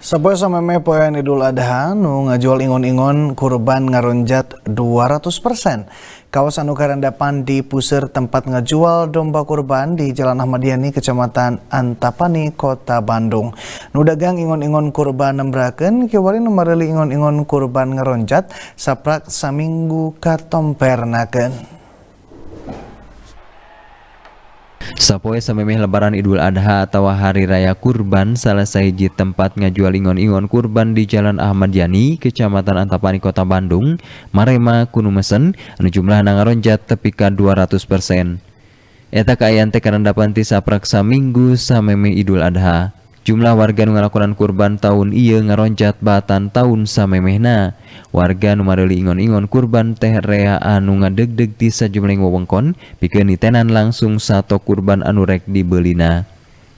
Sepoe sameme poean Idul Adha nu ngajual ingon-ingon kurban ngaronjat 200%. Kawasan Depan Pandi Pusir tempat ngajual domba kurban di Jalan Ahmad Yani Kecamatan Antapani Kota Bandung. Nu dagang ingon-ingon kurban nembraken kiwari numareli ingon-ingon kurban ngaronjat saprak saminggu katompernaken. Sapoe samemeh lebaran Idul Adha atau Hari Raya Kurban salah sahiji tempat ngajual ingon-ingon kurban di Jalan Ahmad Yani, Kecamatan Antapani, Kota Bandung, Marema, Kunumesen, anu jumlah nangaronjat tepika 200%. Eta kaya teh karena dapanti sapraksa minggu samemeh Idul Adha. jumlah warga ngalakan kurban tahun ia ngaroncatt bataan tahun same Mehna. warga numarli ingon-ingon kurban Trea anungandegdeg di sejumling wewengkon pikir nitenan langsung satu kurban Anurek di Belina.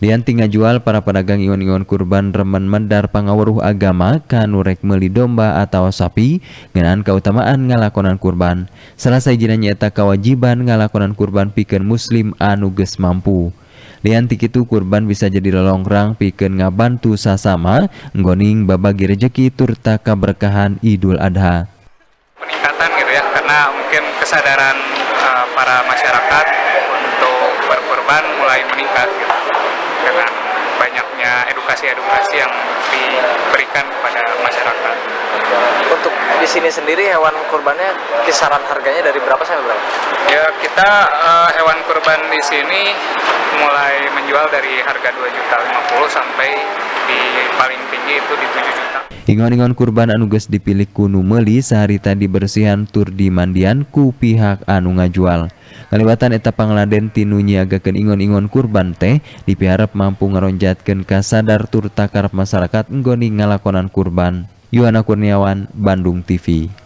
Di 3 jual para pedagang Iion-inggon kurban remen mendar pangaweruh agama Kanurek melidomba atau sapi denganaan keutamaan ngalakonan kurban. Se selesai jinanyaeta kewajiban ngalakonan kurban pikir Muslim anuges mampu. Rianti itu kurban bisa jadi lelongrang piken ngabantu sasama ngoning babagi rejeki turta keberkahan Idul Adha. Peningkatan gitu ya karena mungkin kesadaran uh, para masyarakat untuk berkurban mulai meningkat gitu. Dengan banyaknya edukasi-edukasi yang diberikan kepada masyarakat. Untuk di sini sendiri hewan kurbannya kisaran harganya dari berapa sampai berapa? Ya kita uh, hewan kurban di sini dijual dari harga 2 juta 50 sampai di paling tinggi itu di 7 juta. Ingon-ingon kurban anuges dipilih kunu meli sehari tadi bersihan tur di mandian ku pihak anu ngajual. Kalibatan eta pangladen tinu nyiagakan ingon-ingon kurban teh dipiharap mampu ngeronjatkan kasadar tur takar masyarakat ngoni ngalakonan kurban. Yohana Kurniawan, Bandung TV.